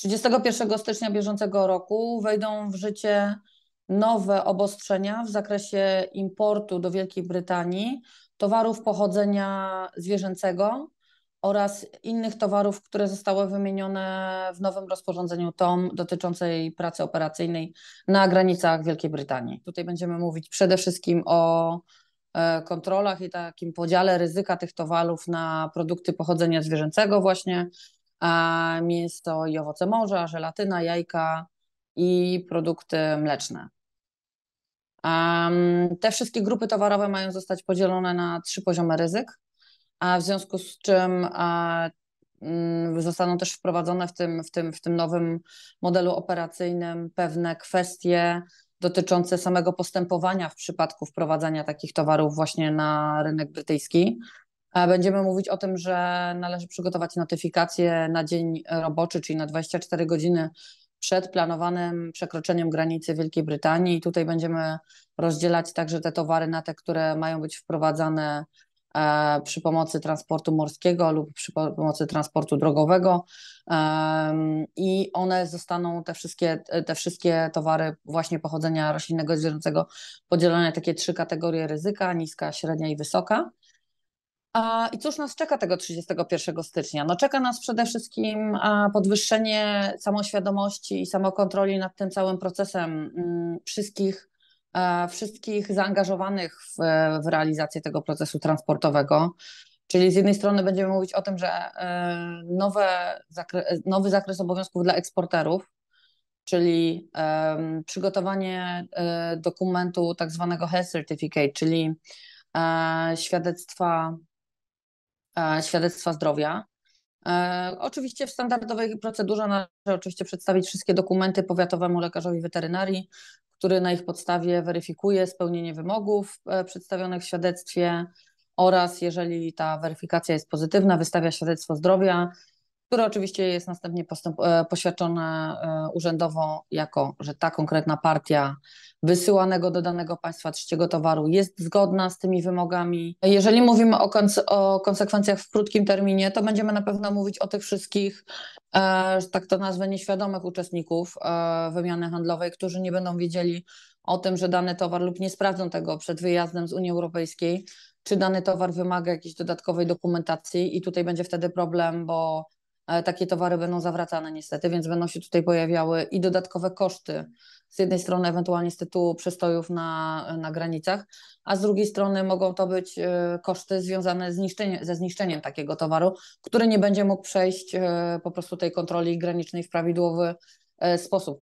31 stycznia bieżącego roku wejdą w życie nowe obostrzenia w zakresie importu do Wielkiej Brytanii towarów pochodzenia zwierzęcego oraz innych towarów, które zostały wymienione w nowym rozporządzeniu TOM dotyczącej pracy operacyjnej na granicach Wielkiej Brytanii. Tutaj będziemy mówić przede wszystkim o e, kontrolach i takim podziale ryzyka tych towarów na produkty pochodzenia zwierzęcego właśnie mięso i owoce morza, żelatyna, jajka i produkty mleczne. Te wszystkie grupy towarowe mają zostać podzielone na trzy poziomy ryzyk, w związku z czym mm, zostaną też wprowadzone w tym, w tym, w tym nowym modelu operacyjnym pewne kwestie dotyczące samego postępowania w przypadku wprowadzania takich towarów właśnie na rynek brytyjski. Będziemy mówić o tym, że należy przygotować notyfikację na dzień roboczy, czyli na 24 godziny przed planowanym przekroczeniem granicy Wielkiej Brytanii. I tutaj będziemy rozdzielać także te towary na te, które mają być wprowadzane e, przy pomocy transportu morskiego lub przy pomocy transportu drogowego i one zostaną, te wszystkie, te wszystkie towary właśnie pochodzenia roślinnego i zwierzęcego podzielone na takie trzy kategorie ryzyka, niska, średnia i wysoka. I cóż nas czeka tego 31 stycznia? No czeka nas przede wszystkim podwyższenie samoświadomości i samokontroli nad tym całym procesem mm, wszystkich, wszystkich zaangażowanych w, w realizację tego procesu transportowego. Czyli z jednej strony będziemy mówić o tym, że e, nowe, nowy zakres obowiązków dla eksporterów, czyli przygotowanie e, dokumentu tak zwanego health certificate, czyli e, świadectwa E, świadectwa zdrowia. E, oczywiście w standardowej procedurze należy oczywiście przedstawić wszystkie dokumenty powiatowemu lekarzowi weterynarii, który na ich podstawie weryfikuje spełnienie wymogów e, przedstawionych w świadectwie oraz jeżeli ta weryfikacja jest pozytywna, wystawia świadectwo zdrowia które oczywiście jest następnie postęp, e, poświadczone e, urzędowo jako, że ta konkretna partia wysyłanego do danego państwa trzeciego towaru jest zgodna z tymi wymogami. Jeżeli mówimy o, o konsekwencjach w krótkim terminie, to będziemy na pewno mówić o tych wszystkich, e, tak to nazwę, nieświadomych uczestników e, wymiany handlowej, którzy nie będą wiedzieli o tym, że dany towar lub nie sprawdzą tego przed wyjazdem z Unii Europejskiej, czy dany towar wymaga jakiejś dodatkowej dokumentacji i tutaj będzie wtedy problem, bo takie towary będą zawracane niestety, więc będą się tutaj pojawiały i dodatkowe koszty. Z jednej strony ewentualnie z tytułu przestojów na, na granicach, a z drugiej strony mogą to być e, koszty związane zniszczenie, ze zniszczeniem takiego towaru, który nie będzie mógł przejść e, po prostu tej kontroli granicznej w prawidłowy e, sposób.